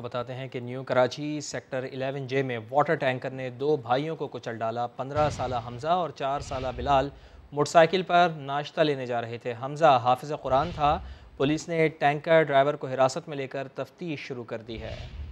आपको बताते हैं कि न्यू कराची सेक्टर 11 जे में वाटर टैंकर ने दो भाइयों को कुचल डाला 15 साल हमज़ा और 4 साल बिलाल मोटरसाइकिल पर नाश्ता लेने जा रहे थे हमज़ा हाफिज़ कुरान था पुलिस ने टैंकर ड्राइवर को हिरासत में लेकर तफ्तीश शुरू कर दी है